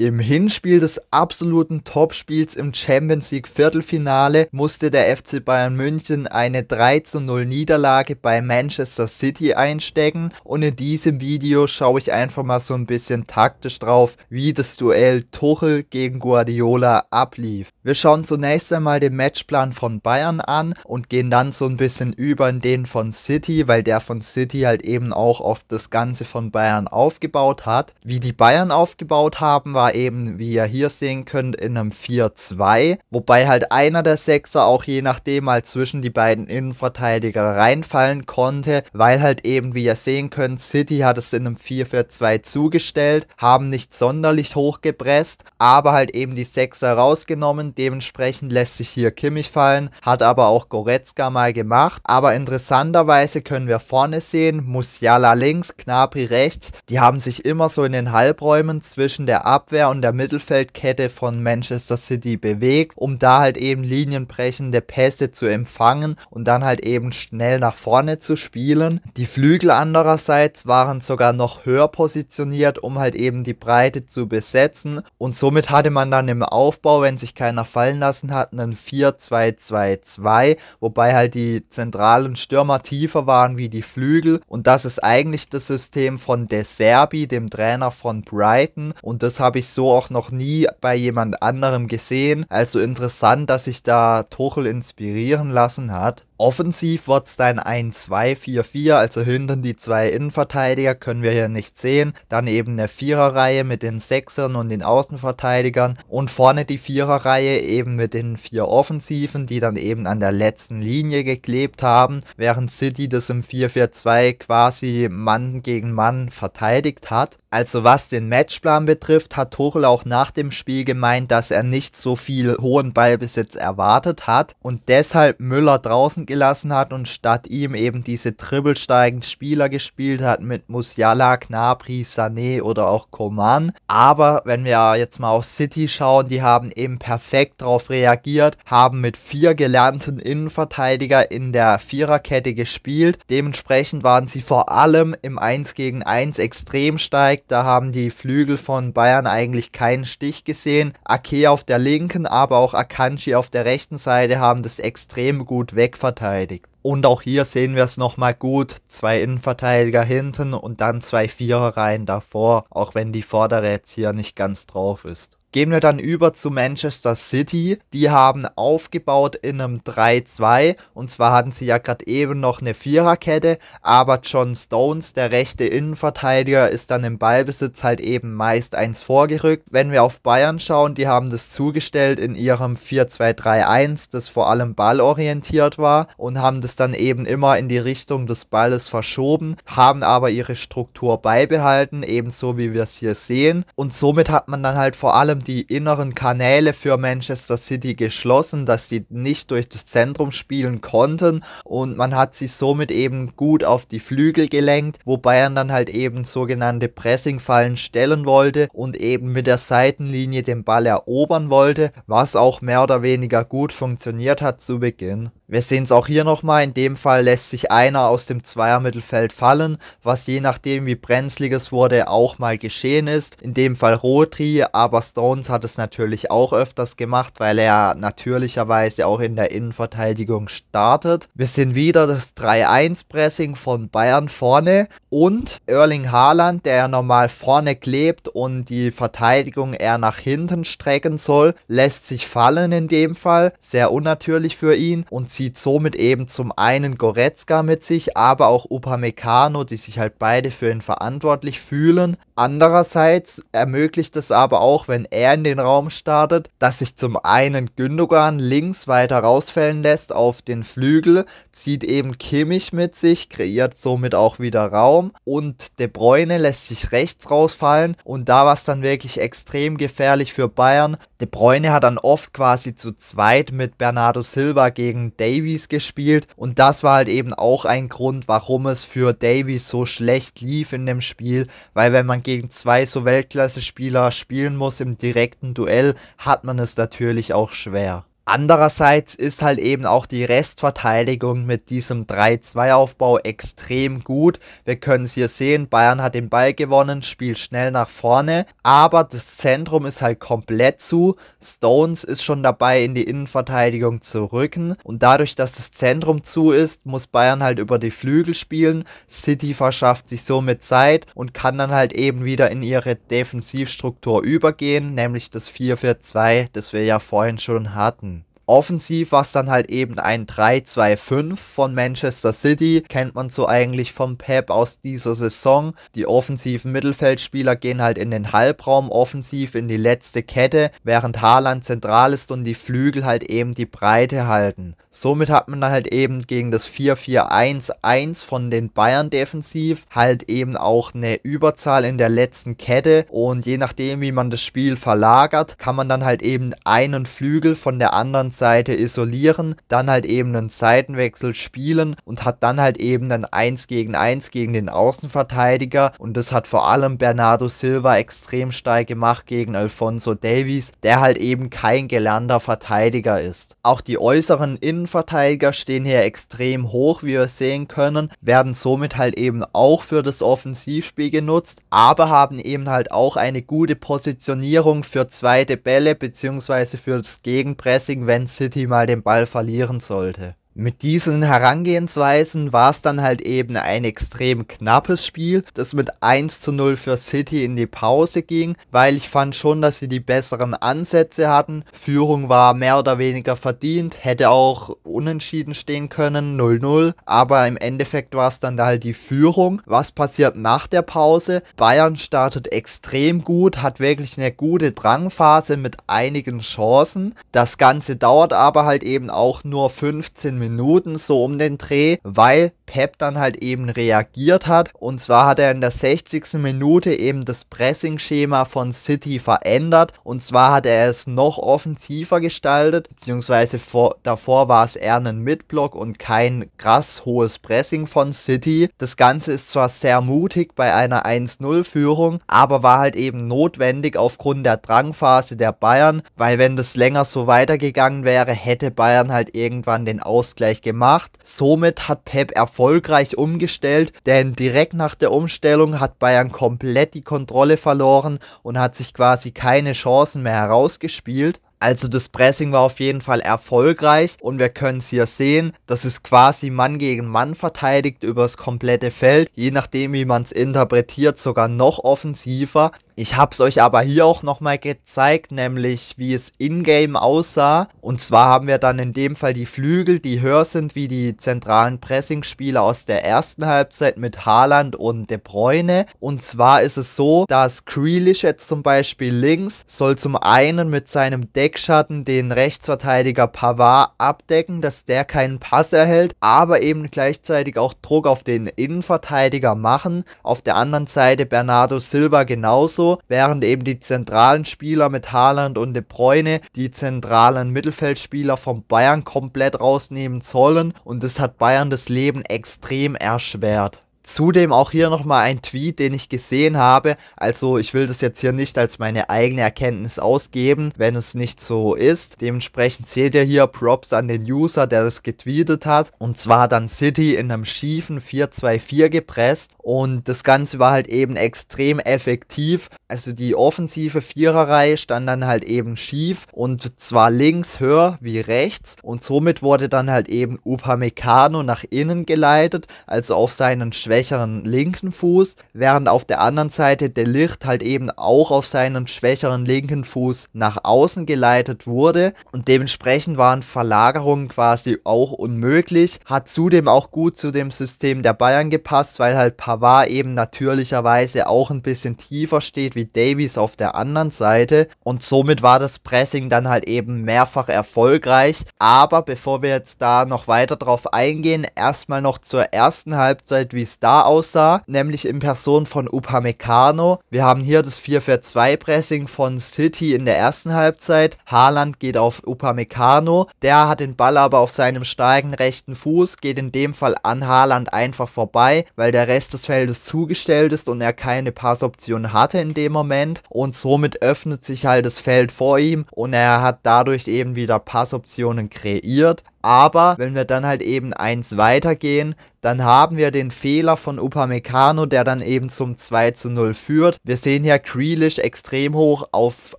Im Hinspiel des absoluten Topspiels im Champions League Viertelfinale musste der FC Bayern München eine 3-0 Niederlage bei Manchester City einstecken und in diesem Video schaue ich einfach mal so ein bisschen taktisch drauf, wie das Duell Tuchel gegen Guardiola ablief. Wir schauen zunächst einmal den Matchplan von Bayern an und gehen dann so ein bisschen über in den von City, weil der von City halt eben auch auf das Ganze von Bayern aufgebaut hat. Wie die Bayern aufgebaut haben, war zwar eben, wie ihr hier sehen könnt, in einem 4-2, wobei halt einer der Sechser auch je nachdem mal zwischen die beiden Innenverteidiger reinfallen konnte, weil halt eben, wie ihr sehen könnt, City hat es in einem 4-4-2 zugestellt, haben nicht sonderlich hochgepresst, aber halt eben die Sechser rausgenommen, dementsprechend lässt sich hier Kimmich fallen, hat aber auch Goretzka mal gemacht, aber interessanterweise können wir vorne sehen, Musiala links, Knapri rechts, die haben sich immer so in den Halbräumen zwischen der Abwehr Abwehr und der Mittelfeldkette von Manchester City bewegt, um da halt eben linienbrechende Pässe zu empfangen und dann halt eben schnell nach vorne zu spielen. Die Flügel andererseits waren sogar noch höher positioniert, um halt eben die Breite zu besetzen und somit hatte man dann im Aufbau, wenn sich keiner fallen lassen hat, einen 4-2-2-2, wobei halt die zentralen Stürmer tiefer waren wie die Flügel und das ist eigentlich das System von De Serbi, dem Trainer von Brighton und das habe ich ich so auch noch nie bei jemand anderem gesehen. Also interessant, dass sich da Tuchel inspirieren lassen hat. Offensiv wird es dann 1 2-4-4, also hinten die zwei Innenverteidiger können wir hier nicht sehen. Dann eben eine Viererreihe mit den Sechsern und den Außenverteidigern und vorne die Viererreihe eben mit den vier Offensiven, die dann eben an der letzten Linie geklebt haben, während City das im 4-4-2 quasi Mann gegen Mann verteidigt hat. Also was den Matchplan betrifft, hat Tuchel auch nach dem Spiel gemeint, dass er nicht so viel hohen Ballbesitz erwartet hat und deshalb Müller draußen gelassen hat und statt ihm eben diese dribbelsteigenden Spieler gespielt hat mit Musiala, Gnabry, Sané oder auch Coman. Aber wenn wir jetzt mal auf City schauen, die haben eben perfekt darauf reagiert, haben mit vier gelernten Innenverteidiger in der Viererkette gespielt. Dementsprechend waren sie vor allem im 1 gegen 1 extrem stark direkt, da haben die Flügel von Bayern eigentlich keinen Stich gesehen. Ake auf der linken, aber auch Akanji auf der rechten Seite haben das extrem gut wegverteidigt. Und auch hier sehen wir es nochmal gut. Zwei Innenverteidiger hinten und dann zwei Viererreihen davor, auch wenn die vordere jetzt hier nicht ganz drauf ist. Gehen wir dann über zu Manchester City. Die haben aufgebaut in einem 3-2. Und zwar hatten sie ja gerade eben noch eine Viererkette, aber John Stones, der rechte Innenverteidiger, ist dann im Ballbesitz halt eben meist eins vorgerückt. Wenn wir auf Bayern schauen, die haben das zugestellt in ihrem 4-2-3-1, das vor allem ballorientiert war und haben das dann eben immer in die Richtung des Balles verschoben, haben aber ihre Struktur beibehalten, ebenso wie wir es hier sehen. Und somit hat man dann halt vor allem allem die inneren Kanäle für Manchester City geschlossen, dass sie nicht durch das Zentrum spielen konnten und man hat sie somit eben gut auf die Flügel gelenkt, wo Bayern dann halt eben sogenannte Pressingfallen stellen wollte und eben mit der Seitenlinie den Ball erobern wollte, was auch mehr oder weniger gut funktioniert hat zu Beginn. Wir sehen es auch hier nochmal, in dem Fall lässt sich einer aus dem Zweiermittelfeld fallen, was je nachdem wie brenzlig es wurde auch mal geschehen ist. In dem Fall Rodri, aber Stones hat es natürlich auch öfters gemacht, weil er natürlicherweise auch in der Innenverteidigung startet. Wir sehen wieder das 3-1-Pressing von Bayern vorne und Erling Haaland, der ja normal vorne klebt und die Verteidigung eher nach hinten strecken soll, lässt sich fallen in dem Fall, sehr unnatürlich für ihn und zieht somit eben zum einen Goretzka mit sich, aber auch Upamecano, die sich halt beide für ihn verantwortlich fühlen. Andererseits ermöglicht es aber auch, wenn er in den Raum startet, dass sich zum einen Gündogan links weiter rausfällen lässt auf den Flügel, zieht eben Kimmich mit sich, kreiert somit auch wieder Raum und De Bruyne lässt sich rechts rausfallen und da war es dann wirklich extrem gefährlich für Bayern. De Bruyne hat dann oft quasi zu zweit mit Bernardo Silva gegen De Davies gespielt und das war halt eben auch ein Grund, warum es für Davies so schlecht lief in dem Spiel, weil wenn man gegen zwei so Weltklasse-Spieler spielen muss im direkten Duell, hat man es natürlich auch schwer. Andererseits ist halt eben auch die Restverteidigung mit diesem 3-2-Aufbau extrem gut. Wir können es hier sehen, Bayern hat den Ball gewonnen, spielt schnell nach vorne, aber das Zentrum ist halt komplett zu. Stones ist schon dabei, in die Innenverteidigung zu rücken und dadurch, dass das Zentrum zu ist, muss Bayern halt über die Flügel spielen. City verschafft sich somit Zeit und kann dann halt eben wieder in ihre Defensivstruktur übergehen, nämlich das 4-4-2, das wir ja vorhin schon hatten. Offensiv war es dann halt eben ein 3-2-5 von Manchester City. Kennt man so eigentlich vom Pep aus dieser Saison. Die offensiven Mittelfeldspieler gehen halt in den Halbraum offensiv in die letzte Kette, während Haaland zentral ist und die Flügel halt eben die Breite halten. Somit hat man dann halt eben gegen das 4-4-1-1 von den Bayern defensiv halt eben auch eine Überzahl in der letzten Kette und je nachdem wie man das Spiel verlagert, kann man dann halt eben einen Flügel von der anderen Seite isolieren, dann halt eben einen Seitenwechsel spielen und hat dann halt eben ein 1 gegen 1 gegen den Außenverteidiger und das hat vor allem Bernardo Silva extrem steil gemacht gegen Alfonso Davies, der halt eben kein gelernter Verteidiger ist. Auch die äußeren Innenverteidiger stehen hier extrem hoch, wie wir sehen können, werden somit halt eben auch für das Offensivspiel genutzt, aber haben eben halt auch eine gute Positionierung für zweite Bälle bzw. für das Gegenpressing, wenn City mal den Ball verlieren sollte. Mit diesen Herangehensweisen war es dann halt eben ein extrem knappes Spiel, das mit 1 zu 0 für City in die Pause ging, weil ich fand schon, dass sie die besseren Ansätze hatten. Führung war mehr oder weniger verdient, hätte auch unentschieden stehen können, 0-0, aber im Endeffekt war es dann halt die Führung. Was passiert nach der Pause? Bayern startet extrem gut, hat wirklich eine gute Drangphase mit einigen Chancen. Das Ganze dauert aber halt eben auch nur 15 Minuten. Minuten so um den Dreh, weil Pep dann halt eben reagiert hat. Und zwar hat er in der 60. Minute eben das Pressing-Schema von City verändert. Und zwar hat er es noch offensiver gestaltet, beziehungsweise vor, davor war es eher ein Midblock und kein krass hohes Pressing von City. Das Ganze ist zwar sehr mutig bei einer 1-0-Führung, aber war halt eben notwendig aufgrund der Drangphase der Bayern, weil wenn das länger so weitergegangen wäre, hätte Bayern halt irgendwann den Ausgang gleich gemacht. Somit hat Pep erfolgreich umgestellt, denn direkt nach der Umstellung hat Bayern komplett die Kontrolle verloren und hat sich quasi keine Chancen mehr herausgespielt. Also das Pressing war auf jeden Fall erfolgreich und wir können es hier sehen, das ist quasi Mann gegen Mann verteidigt übers komplette Feld, je nachdem wie man es interpretiert, sogar noch offensiver. Ich habe es euch aber hier auch nochmal gezeigt, nämlich wie es in-game aussah. Und zwar haben wir dann in dem Fall die Flügel, die höher sind wie die zentralen Pressing-Spieler aus der ersten Halbzeit mit Haaland und De Bruyne. Und zwar ist es so, dass Grealish jetzt zum Beispiel links soll zum einen mit seinem Deck Eckschatten den Rechtsverteidiger Pavard abdecken, dass der keinen Pass erhält, aber eben gleichzeitig auch Druck auf den Innenverteidiger machen. Auf der anderen Seite Bernardo Silva genauso, während eben die zentralen Spieler mit Haaland und De Bruyne die zentralen Mittelfeldspieler von Bayern komplett rausnehmen sollen und das hat Bayern das Leben extrem erschwert. Zudem auch hier nochmal ein Tweet, den ich gesehen habe. Also ich will das jetzt hier nicht als meine eigene Erkenntnis ausgeben, wenn es nicht so ist. Dementsprechend seht ihr hier Props an den User, der das getweetet hat. Und zwar dann City in einem schiefen 4-2-4 gepresst. Und das Ganze war halt eben extrem effektiv. Also die offensive Viererreihe stand dann halt eben schief und zwar links höher wie rechts. Und somit wurde dann halt eben Upamecano nach innen geleitet, also auf seinen Schwächen schwächeren linken Fuß, während auf der anderen Seite der Licht halt eben auch auf seinen schwächeren linken Fuß nach außen geleitet wurde und dementsprechend waren Verlagerungen quasi auch unmöglich, hat zudem auch gut zu dem System der Bayern gepasst, weil halt Pavard eben natürlicherweise auch ein bisschen tiefer steht wie Davies auf der anderen Seite und somit war das Pressing dann halt eben mehrfach erfolgreich, aber bevor wir jetzt da noch weiter drauf eingehen, erstmal noch zur ersten Halbzeit, wie es da aussah, nämlich in Person von Upamecano. Wir haben hier das 4-4-2-Pressing von City in der ersten Halbzeit. Haaland geht auf Upamecano, der hat den Ball aber auf seinem starken rechten Fuß, geht in dem Fall an Haaland einfach vorbei, weil der Rest des Feldes zugestellt ist und er keine Passoption hatte in dem Moment und somit öffnet sich halt das Feld vor ihm und er hat dadurch eben wieder Passoptionen kreiert. Aber wenn wir dann halt eben eins weitergehen, dann haben wir den Fehler von Upamecano, der dann eben zum 2 zu 0 führt. Wir sehen ja Grealish extrem hoch auf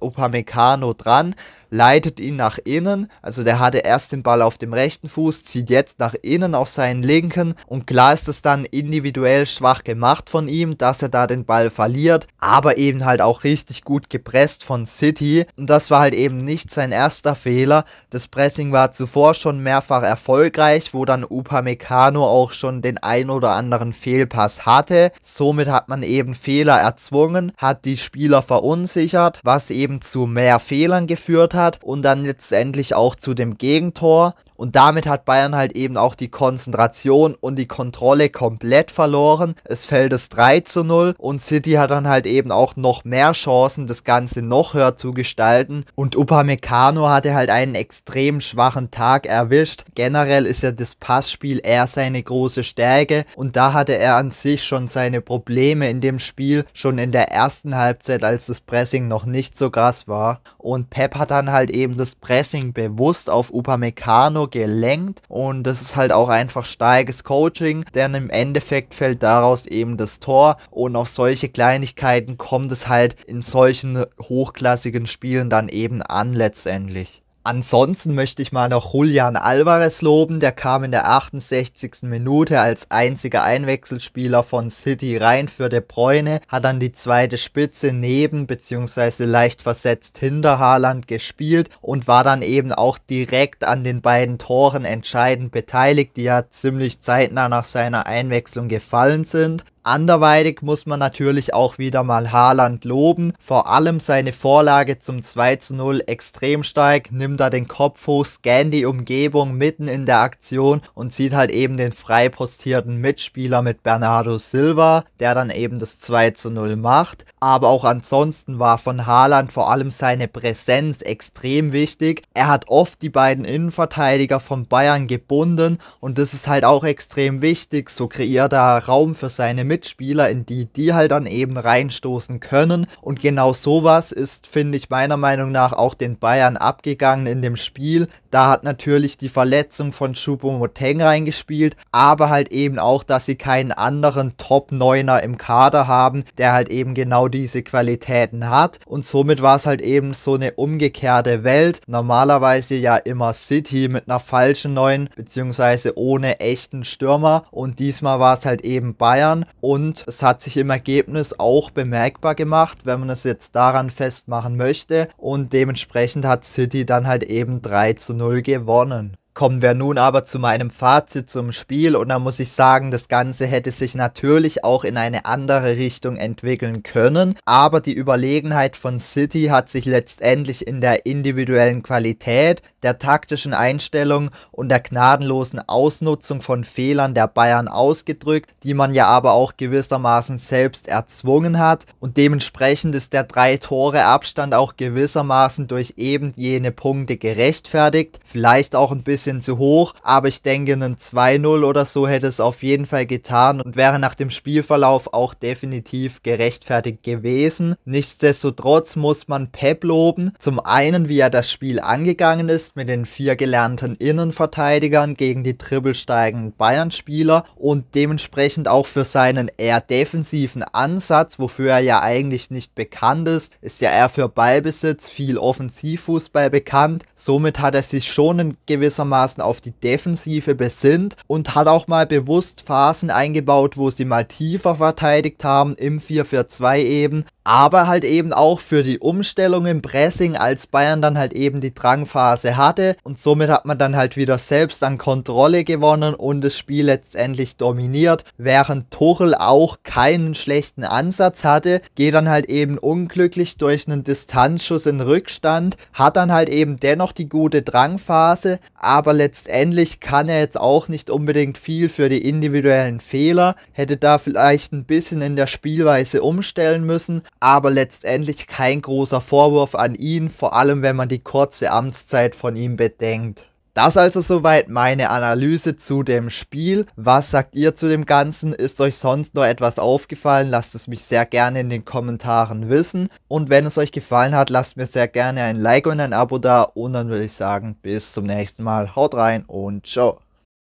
Upamecano dran leitet ihn nach innen, also der hatte erst den Ball auf dem rechten Fuß, zieht jetzt nach innen auf seinen linken und klar ist es dann individuell schwach gemacht von ihm, dass er da den Ball verliert, aber eben halt auch richtig gut gepresst von City und das war halt eben nicht sein erster Fehler. Das Pressing war zuvor schon mehrfach erfolgreich, wo dann Upamecano auch schon den ein oder anderen Fehlpass hatte. Somit hat man eben Fehler erzwungen, hat die Spieler verunsichert, was eben zu mehr Fehlern geführt hat hat und dann letztendlich auch zu dem Gegentor. Und damit hat Bayern halt eben auch die Konzentration und die Kontrolle komplett verloren. Es fällt es 3 zu 0 und City hat dann halt eben auch noch mehr Chancen, das Ganze noch höher zu gestalten. Und Upamecano hatte halt einen extrem schwachen Tag erwischt. Generell ist ja das Passspiel eher seine große Stärke und da hatte er an sich schon seine Probleme in dem Spiel, schon in der ersten Halbzeit, als das Pressing noch nicht so krass war. Und Pep hat dann halt eben das Pressing bewusst auf Upamecano gelenkt und das ist halt auch einfach starkes Coaching, denn im Endeffekt fällt daraus eben das Tor und auf solche Kleinigkeiten kommt es halt in solchen hochklassigen Spielen dann eben an letztendlich. Ansonsten möchte ich mal noch Julian Alvarez loben, der kam in der 68. Minute als einziger Einwechselspieler von City rein für De Bruyne, hat dann die zweite Spitze neben bzw. leicht versetzt hinter Haaland gespielt und war dann eben auch direkt an den beiden Toren entscheidend beteiligt, die ja ziemlich zeitnah nach seiner Einwechslung gefallen sind. Anderweitig muss man natürlich auch wieder mal Haaland loben. Vor allem seine Vorlage zum 2 zu 0 extrem steig. nimmt da den Kopf hoch, scannt die Umgebung mitten in der Aktion und sieht halt eben den frei postierten Mitspieler mit Bernardo Silva, der dann eben das 2 zu 0 macht. Aber auch ansonsten war von Haaland vor allem seine Präsenz extrem wichtig. Er hat oft die beiden Innenverteidiger von Bayern gebunden und das ist halt auch extrem wichtig. So kreiert er Raum für seine Mitspieler Mitspieler, in die die halt dann eben reinstoßen können. Und genau sowas ist, finde ich, meiner Meinung nach auch den Bayern abgegangen in dem Spiel. Da hat natürlich die Verletzung von Choupo-Moteng reingespielt, aber halt eben auch, dass sie keinen anderen Top-Neuner im Kader haben, der halt eben genau diese Qualitäten hat. Und somit war es halt eben so eine umgekehrte Welt. Normalerweise ja immer City mit einer falschen Neuen, beziehungsweise ohne echten Stürmer. Und diesmal war es halt eben Bayern. Und es hat sich im Ergebnis auch bemerkbar gemacht, wenn man es jetzt daran festmachen möchte. Und dementsprechend hat City dann halt eben 3 zu 0 gewonnen. Kommen wir nun aber zu meinem Fazit zum Spiel und da muss ich sagen, das Ganze hätte sich natürlich auch in eine andere Richtung entwickeln können, aber die Überlegenheit von City hat sich letztendlich in der individuellen Qualität, der taktischen Einstellung und der gnadenlosen Ausnutzung von Fehlern der Bayern ausgedrückt, die man ja aber auch gewissermaßen selbst erzwungen hat und dementsprechend ist der drei Tore Abstand auch gewissermaßen durch eben jene Punkte gerechtfertigt, vielleicht auch ein bisschen bisschen zu hoch, aber ich denke, ein 2-0 oder so hätte es auf jeden Fall getan und wäre nach dem Spielverlauf auch definitiv gerechtfertigt gewesen. Nichtsdestotrotz muss man Pep loben. Zum einen, wie er das Spiel angegangen ist mit den vier gelernten Innenverteidigern gegen die dribbelsteigenden Bayern-Spieler und dementsprechend auch für seinen eher defensiven Ansatz, wofür er ja eigentlich nicht bekannt ist, ist ja eher für Ballbesitz, viel Offensivfußball bekannt. Somit hat er sich schon in gewisser einigermaßen auf die Defensive besinnt und hat auch mal bewusst Phasen eingebaut, wo sie mal tiefer verteidigt haben im 4-4-2 eben. Aber halt eben auch für die Umstellung im Pressing, als Bayern dann halt eben die Drangphase hatte. Und somit hat man dann halt wieder selbst an Kontrolle gewonnen und das Spiel letztendlich dominiert. Während Tuchel auch keinen schlechten Ansatz hatte, geht dann halt eben unglücklich durch einen Distanzschuss in Rückstand, hat dann halt eben dennoch die gute Drangphase, aber aber letztendlich kann er jetzt auch nicht unbedingt viel für die individuellen Fehler, hätte da vielleicht ein bisschen in der Spielweise umstellen müssen, aber letztendlich kein großer Vorwurf an ihn, vor allem wenn man die kurze Amtszeit von ihm bedenkt. Das also soweit meine Analyse zu dem Spiel. Was sagt ihr zu dem Ganzen? Ist euch sonst noch etwas aufgefallen? Lasst es mich sehr gerne in den Kommentaren wissen. Und wenn es euch gefallen hat, lasst mir sehr gerne ein Like und ein Abo da. Und dann würde ich sagen, bis zum nächsten Mal. Haut rein und ciao.